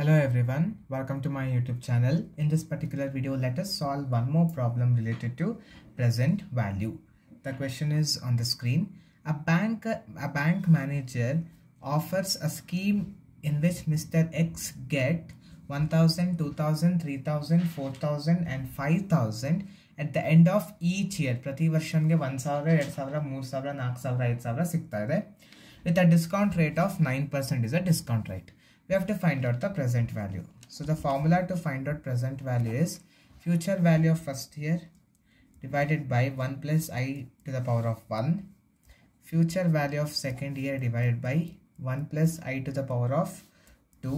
Hello everyone, welcome to my YouTube channel. In this particular video, let us solve one more problem related to present value. The question is on the screen. A bank, a bank manager offers a scheme in which Mr. X get 1000, 2000, 3000, 4000 and 5000 at the end of each year prati ವರ್ಷನಿಗೆ ಒಂದು ಸಾವಿರ ಎರಡು ಸಾವಿರ ಮೂರು ಸಾವಿರ ನಾಲ್ಕು ಸಾವಿರ ಐದು ಸಾವಿರ ಸಿಗ್ತಾ ಇದೆ With a discount rate of 9% is a discount rate we have to find out the present value. So the formula to find out present value is future value of first year divided by 1 plus i to the power of 1 future value of second year divided by 1 plus i to the power of 2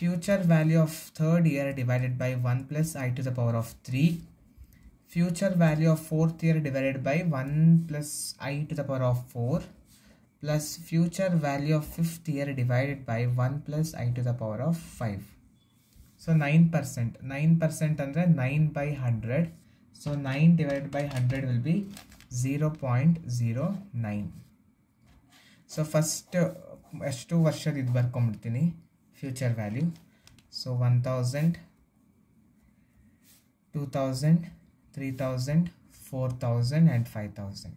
future value of third year divided by 1 plus i to the power of 3 future value of fourth year divided by 1 plus i to the power of 4 plus future value of fifth year divided by 1 plus i to the power of 5. So 9%, 9% and 9 by 100. So 9 divided by 100 will be 0 0.09. So first, uh, H2 Varsha Didbar Komdini, future value. So 1000, 2000, 3000, 4000 and 5000.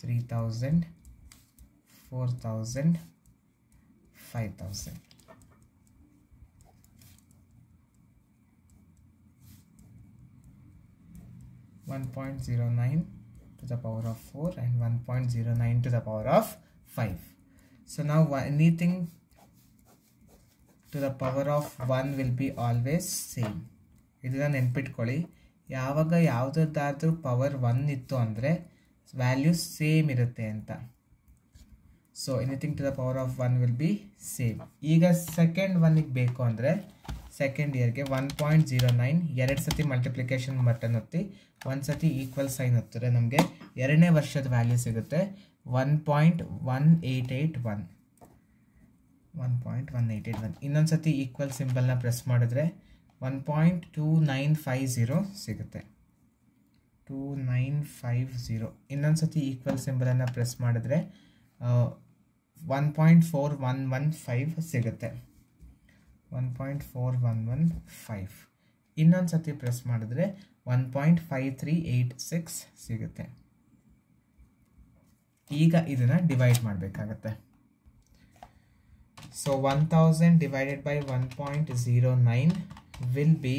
3000 4000 5000 1.09 to the power of 4 and 1.09 to the power of 5 so now anything to the power of 1 will be always same ಇದನ್ನ an ಯಾವಾಗ ಯಾವುದದ್ದಾದರೂ power one ಇತ್ತು ಅಂದರೆ values same ಇರುತ್ತೆ ಅಂತ so anything to the power of one will be same ಈಗ second ಒನ್ನಿಗೆ ಬೇಕು ಅಂದರೆ ಸೆಕೆಂಡ್ ಇಯರ್ಗೆ ಒನ್ ಪಾಯಿಂಟ್ ಜೀರೋ ನೈನ್ ಎರಡು ಸತಿ ಮಲ್ಟಿಪ್ಲಿಕೇಶನ್ ಬಟನ್ ಹೊತ್ತಿ ಒಂದು ಸತಿ ಈಕ್ವಲ್ ಸೈನ್ ಹೊತ್ತಿದ್ರೆ ನಮಗೆ ಎರಡನೇ ವರ್ಷದ ವ್ಯಾಲ್ಯೂ ಸಿಗುತ್ತೆ one point one eight eight one one point one eight eight one ಇನ್ನೊಂದು ಸತಿ ಈಕ್ವಲ್ ಸಿಂಬಲ್ನ ಪ್ರೆಸ್ ಮಾಡಿದ್ರೆ one point two nine five zero ಸಿಗುತ್ತೆ ಟೂ ನೈನ್ ಫೈವ್ ಝೀರೋ ಇನ್ನೊಂದು ಸತಿ ಈಕ್ವಲ್ ಸಿಂಬಲನ್ನು ಪ್ರೆಸ್ ಮಾಡಿದ್ರೆ one point four one one five ಸಿಗುತ್ತೆ one point four one one five ಇನ್ನೊಂದು ಸತಿ ಪ್ರೆಸ್ ಮಾಡಿದ್ರೆ one point five three eight six ಸಿಗುತ್ತೆ ಈಗ ಇದನ್ನು ಡಿವೈಡ್ ಮಾಡಬೇಕಾಗತ್ತೆ so one thousand divided by one point zero nine will be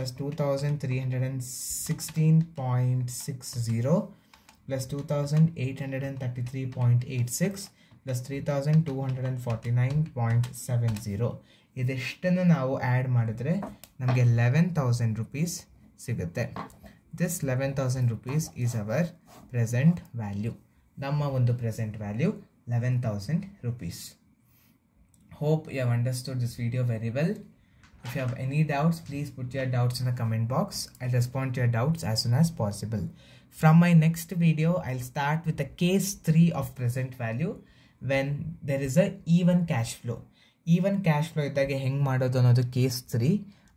plus three hundred sixteen point six zero plus two eight hundred and thirty three point eight six plus three thousand two hundred and forty nine point seven zero ಇದೆಷ್ಟನ್ನು ನಾವು add ಮಾಡಿದ್ರೆ ನಮಗೆ eleven thousand rupees ಸಿಗುತ್ತೆ this eleven thousand rupees is our present value ನಮ್ಮ ಒಂದು present value eleven thousand rupees hope you have understood this video very If you have any doubts, please put your doubts in the comment box. I'll respond to your doubts as soon as possible. From my next video, I'll start with the case 3 of present value when there is a even cash flow. Even cash flow is the case 3. That's three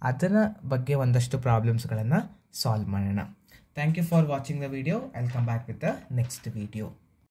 ಅದರ ಬಗ್ಗೆ ಒಂದಷ್ಟು ಪ್ರಾಬ್ಲಮ್ಸ್ಗಳನ್ನು solve ಮಾಡೋಣ Thank you for watching the video. I'll come back with the next video.